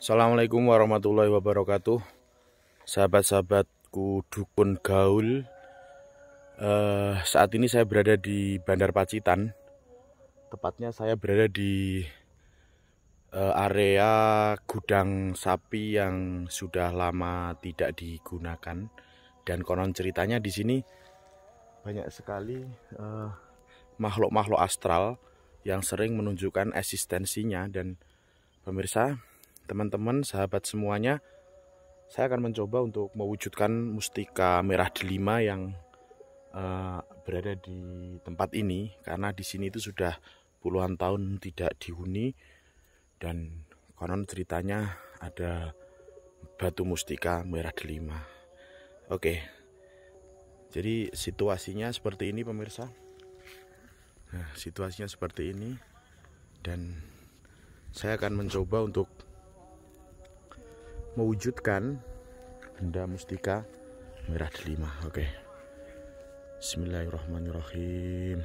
Assalamualaikum warahmatullahi wabarakatuh Sahabat-sahabatku Dukun Gaul uh, Saat ini saya berada di Bandar Pacitan Tepatnya saya berada di uh, area gudang sapi yang sudah lama tidak digunakan Dan konon ceritanya di sini banyak sekali eh, makhluk-makhluk uh, astral Yang sering menunjukkan eksistensinya dan Pemirsa, teman-teman, sahabat semuanya, saya akan mencoba untuk mewujudkan mustika merah delima yang uh, berada di tempat ini karena di sini itu sudah puluhan tahun tidak dihuni dan konon ceritanya ada batu mustika merah delima. Oke. Jadi situasinya seperti ini pemirsa. Nah, situasinya seperti ini dan saya akan mencoba untuk mewujudkan benda mustika merah delima. Oke. Okay. Bismillahirrahmanirrahim.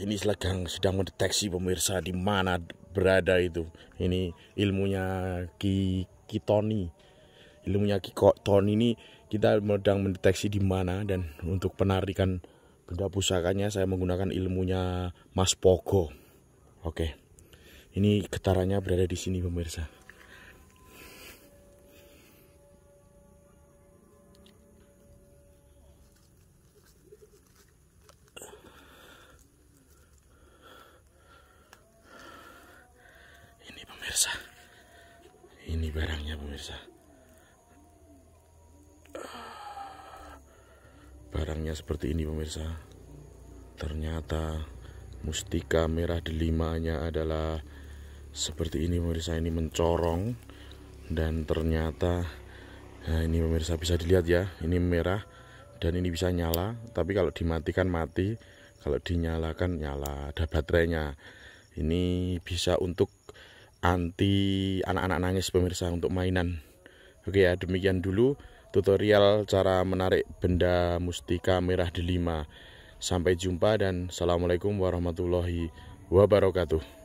Ini sedang sedang mendeteksi pemirsa di mana berada itu. Ini ilmunya Ki Kitoni ilmunya Kikoton ini kita sedang mendeteksi di mana dan untuk penarikan benda pusakanya saya menggunakan ilmunya Mas Pogo. Oke. Ini getarannya berada di sini pemirsa. Ini pemirsa. Ini barangnya pemirsa. Barangnya seperti ini pemirsa. Ternyata mustika merah delimanya adalah seperti ini pemirsa ini mencorong dan ternyata nah ini pemirsa bisa dilihat ya ini merah dan ini bisa nyala tapi kalau dimatikan mati kalau dinyalakan nyala ada baterainya ini bisa untuk anti anak-anak nangis pemirsa untuk mainan oke ya demikian dulu tutorial cara menarik benda mustika merah delima. Sampai jumpa dan Assalamualaikum warahmatullahi wabarakatuh.